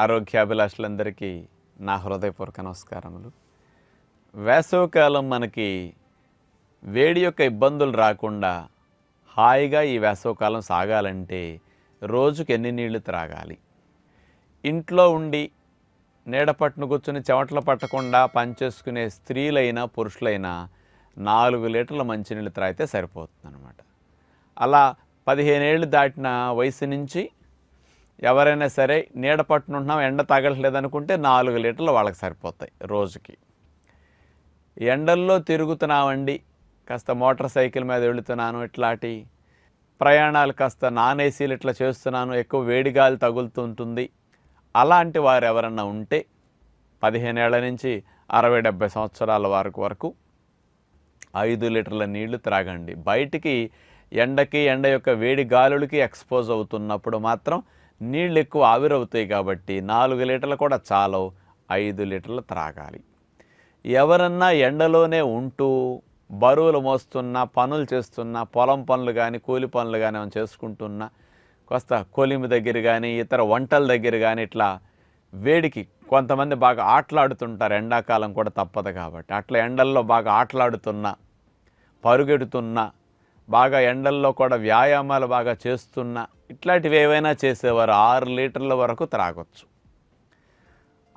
ఆరోగ్యాభిలాషులందరికీ నా హృదయపూర్వక నమస్కారములు వేసవికాలం మనకి వేడి యొక్క ఇబ్బందులు రాకుండా హాయిగా ఈ వేసవికాలం సాగాలంటే రోజుకి ఎన్ని నీళ్లు త్రాగాలి ఇంట్లో ఉండి నీడ పట్టును కూర్చుని చెమటలు పట్టకుండా పనిచేసుకునే స్త్రీలైనా పురుషులైనా నాలుగు లీటర్ల మంచినీళ్ళు త్రాగితే సరిపోతుంది అనమాట అలా పదిహేనేళ్ళు దాటిన వయసు నుంచి ఎవరైనా సరే నీడ పట్టునుంటున్నాం ఎండ తగలట్లేదు అనుకుంటే నాలుగు లీటర్లు వాళ్ళకి సరిపోతాయి రోజుకి ఎండల్లో తిరుగుతున్నామండి కాస్త మోటార్ సైకిల్ మీద వెళుతున్నాను ఇట్లాంటి ప్రయాణాలు కాస్త నాన్ ఏసీలు ఇట్లా చేస్తున్నాను ఎక్కువ వేడి గాలి తగులుతుంటుంది అలాంటి వారు ఎవరన్నా ఉంటే పదిహేనేళ్ల నుంచి అరవై డెబ్బై సంవత్సరాల వరకు వరకు ఐదు లీటర్ల నీళ్లు త్రాగండి బయటికి ఎండకి ఎండ యొక్క వేడి గాలులకి ఎక్స్పోజ్ అవుతున్నప్పుడు మాత్రం నీళ్ళు ఎక్కువ ఆవిరవుతాయి కాబట్టి నాలుగు లీటర్లు కూడా చాలవు ఐదు లీటర్లు త్రాగాలి ఎవరన్నా ఎండలోనే ఉంటూ బరువులు మోస్తున్నా పనులు చేస్తున్నా పొలం పనులు కానీ కూలి పనులు కానీ మనం చేసుకుంటున్నా కొస్త కొలిమి దగ్గర కానీ ఇతర వంటల దగ్గర కానీ ఇట్లా వేడికి కొంతమంది బాగా ఆటలాడుతుంటారు ఎండాకాలం కూడా తప్పదు కాబట్టి అట్లా ఎండల్లో బాగా ఆటలాడుతున్నా పరుగెడుతున్నా బాగా ఎండల్లో కూడా వ్యాయామాలు బాగా చేస్తున్న ఇట్లాంటివి ఏవైనా చేసేవారు ఆరు లీటర్ల వరకు త్రాగొచ్చు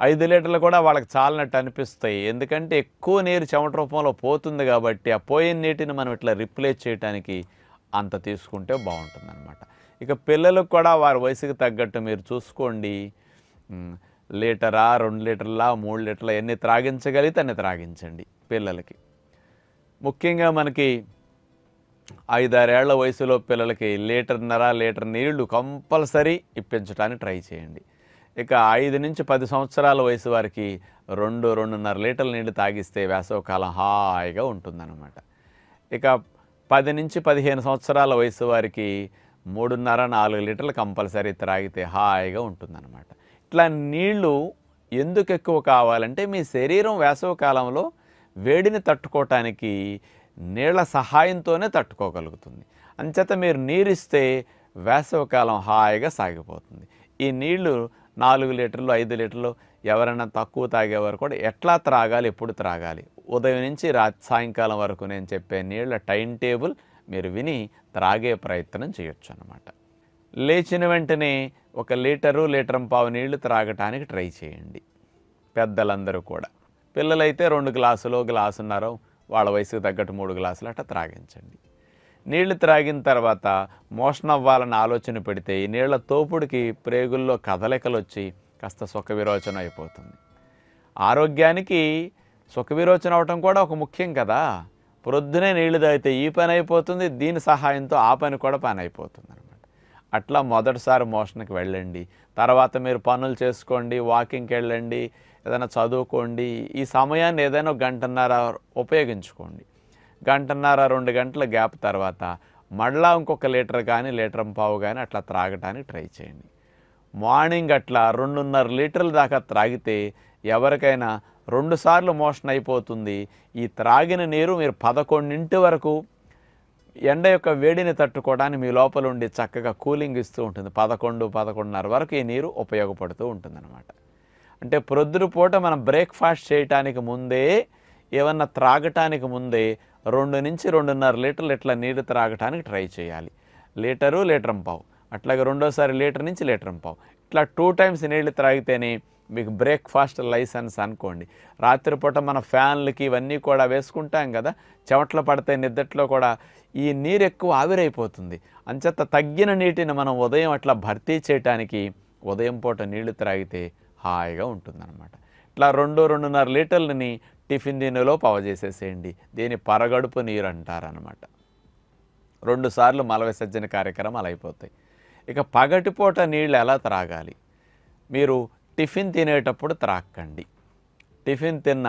ఐదు లీటర్లు కూడా వాళ్ళకి చాలినట్టు అనిపిస్తాయి ఎందుకంటే ఎక్కువ నీరు చెమట రూపంలో పోతుంది కాబట్టి ఆ పోయిన నీటిని మనం ఇట్లా రిప్లేస్ చేయడానికి అంత తీసుకుంటే బాగుంటుందన్నమాట ఇక పిల్లలకు కూడా వారి వయసుకి తగ్గట్టు మీరు చూసుకోండి లీటరా రెండు లీటర్లా మూడు లీటర్లా ఎన్ని త్రాగించగలిగితే అన్ని త్రాగించండి పిల్లలకి ముఖ్యంగా మనకి ఐదారేళ్ల వయసులో పిల్లలకి లీటర్న్నర లీటర్ నీళ్లు కంపల్సరీ ఇప్పించడానికి ట్రై చేయండి ఇక ఐదు నుంచి పది సంవత్సరాల వయసు వారికి రెండు రెండున్నర లీటర్ల నీళ్లు తాగిస్తే వేసవకాలం హాయిగా ఉంటుందన్నమాట ఇక పది నుంచి పదిహేను సంవత్సరాల వయసు వారికి మూడున్నర నాలుగు లీటర్లు కంపల్సరీ త్రాగితే హాయిగా ఉంటుందన్నమాట ఇట్లా నీళ్లు ఎందుకు ఎక్కువ కావాలంటే మీ శరీరం వేసవకాలంలో వేడిని తట్టుకోవటానికి నీళ్ల సహాయంతోనే తట్టుకోగలుగుతుంది అంచేత మీరు నీరిస్తే వేసవికాలం హాయిగా సాగిపోతుంది ఈ నీళ్లు నాలుగు లీటర్లు ఐదు లీటర్లు ఎవరైనా తక్కువ తాగేవారు కూడా ఎట్లా త్రాగాలి ఎప్పుడు త్రాగాలి ఉదయం నుంచి రా సాయంకాలం వరకు నేను చెప్పే నీళ్ల టైం టేబుల్ మీరు విని త్రాగే ప్రయత్నం చేయొచ్చు అనమాట లేచిన వెంటనే ఒక లీటరు లీటరం పావు నీళ్లు త్రాగటానికి ట్రై చేయండి పెద్దలందరూ కూడా పిల్లలైతే రెండు గ్లాసులు గ్లాసున్నారో వాళ్ళ వయసుకు తగ్గట్టు మూడు గ్లాసులు అట్ట త్రాగించండి నీళ్లు త్రాగిన తర్వాత మోషన్ అవ్వాలని ఆలోచన పెడితే ఈ నీళ్ల తోపుడికి ప్రేగుల్లో కదలికలు వచ్చి కాస్త సుఖ విరోచన అయిపోతుంది ఆరోగ్యానికి సుఖ విరోచన అవటం కూడా ఒక ముఖ్యం కదా ప్రొద్దునే నీళ్లు తాగితే ఈ పని అయిపోతుంది దీని సహాయంతో ఆ పని కూడా పని అయిపోతుంది అట్లా మొదటిసారి మోషన్కి వెళ్ళండి తర్వాత మీరు పనులు చేసుకోండి వాకింగ్కి వెళ్ళండి ఏదైనా చదువుకోండి ఈ సమయాన్ని ఏదైనా గంటన్నర ఉపయోగించుకోండి గంటన్నర రెండు గంటల గ్యాప్ తర్వాత మళ్ళా ఇంకొక లీటర్ కానీ లీటర్ పావు కానీ అట్లా త్రాగటానికి ట్రై చేయండి మార్నింగ్ అట్లా రెండున్నర లీటర్ల దాకా త్రాగితే ఎవరికైనా రెండుసార్లు మోషన్ అయిపోతుంది ఈ త్రాగిన నీరు మీరు పదకొండింటి వరకు ఎండ యొక్క వేడిని తట్టుకోవడానికి మీ లోపల ఉండి చక్కగా కూలింగ్ ఇస్తూ ఉంటుంది పదకొండు పదకొండున్నర వరకు ఈ నీరు ఉపయోగపడుతూ ఉంటుందన్నమాట అంటే ప్రొద్దురుపూట మనం బ్రేక్ఫాస్ట్ చేయటానికి ముందే ఏమన్నా త్రాగటానికి ముందే రెండు నుంచి రెండున్నర లీటర్లు ఇట్లా నీరు త్రాగటానికి ట్రై చేయాలి లీటరు లీటరం పావు అట్లాగే రెండోసారి లీటర్ నుంచి లీటరం పావు ఇట్లా టూ టైమ్స్ నీళ్లు త్రాగితేనే మీకు బ్రేక్ఫాస్ట్ లైసెన్స్ అనుకోండి రాత్రిపూట మన ఫ్యాన్లకి ఇవన్నీ కూడా వేసుకుంటాం కదా చెమట్లు పడితే నిద్దట్లో కూడా ఈ నీరు ఎక్కువ ఆవిరైపోతుంది అంచేత తగ్గిన నీటిని మనం ఉదయం అట్లా భర్తీ చేయటానికి ఉదయం పూట నీళ్లు త్రాగితే హాయిగా ఉంటుందన్నమాట ఇట్లా రెండు రెండున్నర లీటర్లని టిఫిన్ దీనిలో పవజేసేసేయండి దీని పరగడుపు నీరు అంటారనమాట రెండుసార్లు మల విసర్జన కార్యక్రమాలు అయిపోతాయి ఇక పగటిపూట నీళ్ళు ఎలా త్రాగాలి మీరు టిఫిన్ తినేటప్పుడు త్రాక్కండి టిఫిన్ తిన్న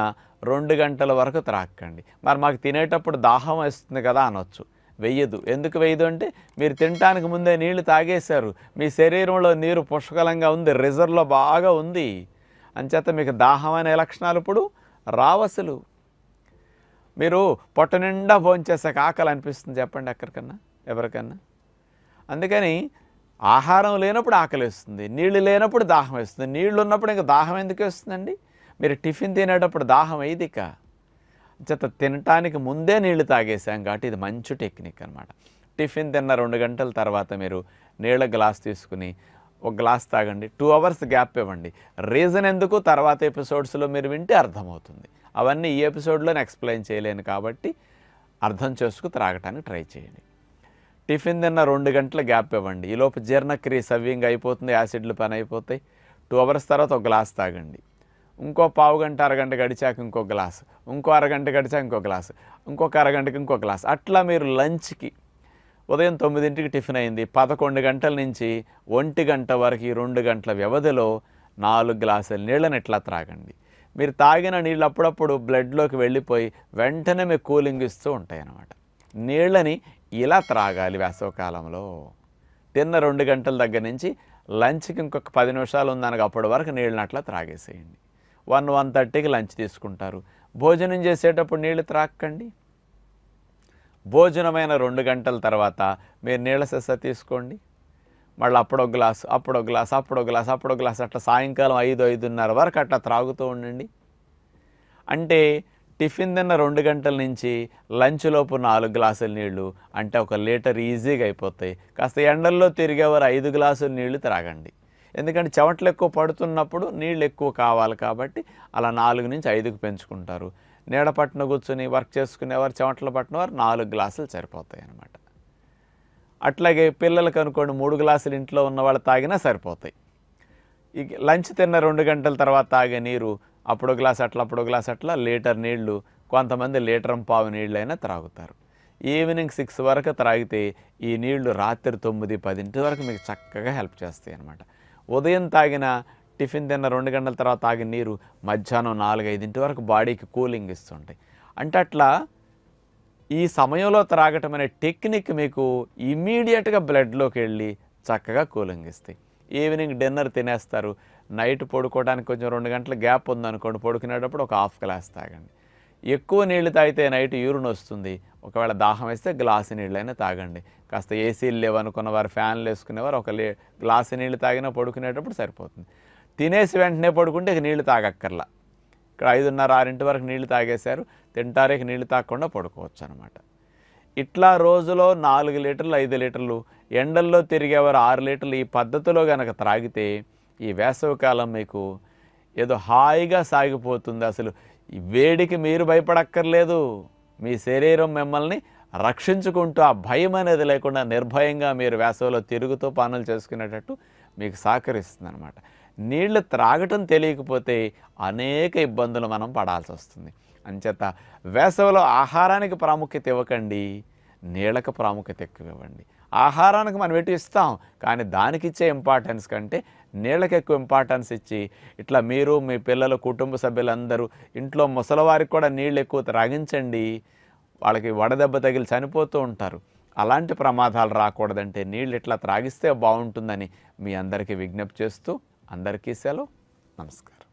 రెండు గంటల వరకు త్రాక్కండి మరి మాకు తినేటప్పుడు దాహం వేస్తుంది కదా అనొచ్చు వెయ్యదు ఎందుకు వేయదు అంటే మీరు తినటానికి ముందే నీళ్లు తాగేశారు మీ శరీరంలో నీరు పుష్కలంగా ఉంది రిజర్వ్లో బాగా ఉంది అంచేత మీకు దాహం అనే లక్షణాలు ఇప్పుడు రావసులు మీరు పొట్ట నిండా భోంచేసాక ఆకలి అనిపిస్తుంది చెప్పండి ఎక్కడికన్నా ఎవరికన్నా అందుకని ఆహారం లేనప్పుడు ఆకలి వేస్తుంది నీళ్లు లేనప్పుడు దాహం వేస్తుంది నీళ్లు ఉన్నప్పుడు ఇంకా దాహం ఎందుకు వేస్తుందండి మీరు టిఫిన్ తినేటప్పుడు దాహం అయ్యిదిక చేత తినటానికి ముందే నీళ్లు తాగేసాం కాబట్టి ఇది మంచి టెక్నిక్ అనమాట టిఫిన్ తిన్న రెండు గంటల తర్వాత మీరు నీళ్ళ గ్లాస్ తీసుకుని ఒక గ్లాస్ తాగండి టూ అవర్స్ గ్యాప్ ఇవ్వండి రీజన్ ఎందుకు తర్వాత ఎపిసోడ్స్లో మీరు వింటే అర్థమవుతుంది అవన్నీ ఈ ఎపిసోడ్లోనే ఎక్స్ప్లెయిన్ చేయలేను కాబట్టి అర్థం చేసుకు త్రాగటానికి ట్రై చేయండి టిఫిన్ తిన్న రెండు గంటల గ్యాప్ ఇవ్వండి ఈలోపు జీర్ణక్రియ సవ్యంగా అయిపోతుంది యాసిడ్లు పని అయిపోతాయి టూ అవర్స్ తర్వాత ఒక గ్లాస్ తాగండి ఇంకో పావు గంట అరగంట గడిచాక ఇంకో గ్లాస్ ఇంకో అరగంట గడిచాక ఇంకో గ్లాస్ ఇంకొక అరగంటకి ఇంకో గ్లాస్ అట్లా మీరు లంచ్కి ఉదయం తొమ్మిదింటికి టిఫిన్ అయింది పదకొండు గంటల నుంచి ఒంటి గంట వరకు రెండు గంటల వ్యవధిలో నాలుగు గ్లాసుల నీళ్ళని ఎట్లా త్రాగండి మీరు తాగిన నీళ్ళు అప్పుడప్పుడు బ్లడ్లోకి వెళ్ళిపోయి వెంటనే మీకు కూలింగ్ ఇస్తూ ఉంటాయి అన్నమాట నీళ్ళని ఇలా త్రాగాలి వేసవకాలంలో తిన్న రెండు గంటల దగ్గర నుంచి లంచ్కి ఇంకొక పది నిమిషాలు ఉందనగా అప్పటి వరకు నీళ్ళని అట్లా త్రాగేసేయండి వన్ వన్ థర్టీకి లంచ్ తీసుకుంటారు భోజనం చేసేటప్పుడు నీళ్లు త్రాక్కండి భోజనమైన రెండు గంటల తర్వాత మీరు నీళ్ళ సెస్స తీసుకోండి మళ్ళీ అప్పుడో గ్లాస్ అప్పుడో గ్లాస్ అప్పుడో గ్లాస్ అప్పుడో గ్లాస్ అట్లా సాయంకాలం ఐదు ఐదున్నర వరకు అట్లా త్రాగుతూ ఉండండి అంటే టిఫిన్ తిన్న రెండు గంటల నుంచి లంచ్ లోపు నాలుగు గ్లాసుల నీళ్లు అంటే ఒక లీటర్ ఈజీగా అయిపోతాయి కాస్త ఎండల్లో తిరిగేవారు ఐదు గ్లాసుల నీళ్లు త్రాగండి ఎందుకంటే చెమటలు ఎక్కువ పడుతున్నప్పుడు నీళ్ళు ఎక్కువ కావాలి కాబట్టి అలా నాలుగు నుంచి ఐదుకు పెంచుకుంటారు నీడ పట్టిన కూర్చొని వర్క్ చేసుకునేవారు చెమటలు పట్టిన వారు నాలుగు గ్లాసులు సరిపోతాయి అన్నమాట అట్లాగే పిల్లలకు అనుకోండి మూడు గ్లాసులు ఇంట్లో ఉన్న వాళ్ళు తాగినా సరిపోతాయి ఇక లంచ్ తిన్న రెండు గంటల తర్వాత తాగే నీరు అప్పుడు గ్లాస్ అట్లా అప్పుడు గ్లాస్ అట్లా లీటర్ నీళ్లు కొంతమంది లీటర్ పావు నీళ్ళు అయినా త్రాగుతారు ఈవినింగ్ సిక్స్ వరకు త్రాగితే ఈ నీళ్లు రాత్రి తొమ్మిది పదింటి వరకు మీకు చక్కగా హెల్ప్ చేస్తాయి అనమాట ఉదయం తాగిన టిఫిన్ తిన్న రెండు గంటల తర్వాత తాగిన నీరు మధ్యాహ్నం నాలుగైదింటి వరకు బాడీకి కూలింగ్ ఇస్తుంటాయి అంటే అట్లా ఈ సమయంలో త్రాగటం అనే టెక్నిక్ మీకు ఇమీడియట్గా బ్లడ్లోకి వెళ్ళి చక్కగా కూలింగ్ ఇస్తాయి ఈవినింగ్ డిన్నర్ తినేస్తారు నైట్ పడుకోవడానికి కొంచెం రెండు గంటల గ్యాప్ ఉందనుకోండి పడుకునేటప్పుడు ఒక హాఫ్ గ్లాస్ తాగండి ఎక్కువ నీళ్లు తాగితే నైట్ యూరిన్ వస్తుంది ఒకవేళ దాహం వేస్తే గ్లాసు నీళ్ళైనా తాగండి కాస్త ఏసీలు లేవనుకున్న వారు ఫ్యాన్లు వేసుకునేవారు ఒక గ్లాసు నీళ్ళు తాగినా పడుకునేటప్పుడు సరిపోతుంది తినేసి వెంటనే పడుకుంటే ఇక నీళ్లు తాగక్కర్లా ఇక్కడ ఐదున్నర ఆరింటి వరకు నీళ్లు తాగేశారు తింటారేక నీళ్లు తాగకుండా పడుకోవచ్చు అనమాట ఇట్లా రోజులో నాలుగు లీటర్లు ఐదు లీటర్లు ఎండల్లో తిరిగేవారు ఆరు లీటర్లు ఈ పద్ధతిలో కనుక త్రాగితే ఈ వేసవికాలం మీకు ఏదో హాయిగా సాగిపోతుంది అసలు వేడికి మీరు భయపడక్కర్లేదు మీ శరీరం మిమ్మల్ని రక్షించుకుంటూ ఆ భయం అనేది లేకుండా నిర్భయంగా మీరు వేసవిలో తిరుగుతూ పనులు చేసుకునేటట్టు మీకు సహకరిస్తుంది అనమాట నీళ్లు త్రాగటం తెలియకపోతే అనేక ఇబ్బందులు మనం పడాల్సి వస్తుంది అంచేత వేసవిలో ఆహారానికి ప్రాముఖ్యత ఇవ్వకండి నీళ్ళకు ప్రాముఖ్యత ఎక్కువ ఇవ్వండి ఆహారానికి మనం ఎటు ఇస్తాం కానీ దానికిచ్చే ఇంపార్టెన్స్ కంటే నీళ్ళకి ఎక్కువ ఇంపార్టెన్స్ ఇచ్చి ఇట్లా మీరు మీ పిల్లలు కుటుంబ సభ్యులందరూ ఇంట్లో ముసలివారికి కూడా నీళ్ళు ఎక్కువ త్రాగించండి వాళ్ళకి వడదెబ్బ తగిలి చనిపోతూ ఉంటారు అలాంటి ప్రమాదాలు రాకూడదంటే నీళ్ళు ఇట్లా త్రాగిస్తే బాగుంటుందని మీ అందరికీ విజ్ఞప్తి చేస్తూ అందరికీ సెలవు నమస్కారం